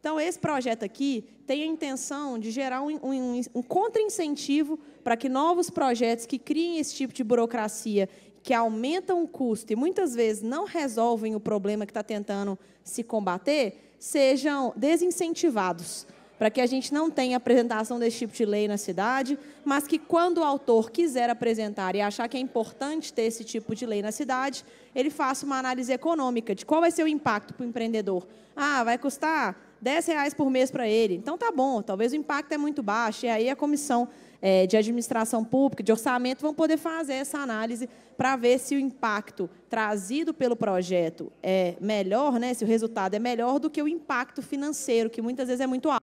Então, esse projeto aqui tem a intenção de gerar um, um, um contra-incentivo para que novos projetos que criem esse tipo de burocracia, que aumentam o custo e muitas vezes não resolvem o problema que está tentando se combater, sejam desincentivados para que a gente não tenha apresentação desse tipo de lei na cidade, mas que quando o autor quiser apresentar e achar que é importante ter esse tipo de lei na cidade, ele faça uma análise econômica de qual vai ser o impacto para o empreendedor. Ah, vai custar 10 reais por mês para ele. Então tá bom, talvez o impacto é muito baixo, e aí a comissão é, de administração pública, de orçamento, vão poder fazer essa análise para ver se o impacto trazido pelo projeto é melhor, né, se o resultado é melhor do que o impacto financeiro, que muitas vezes é muito alto.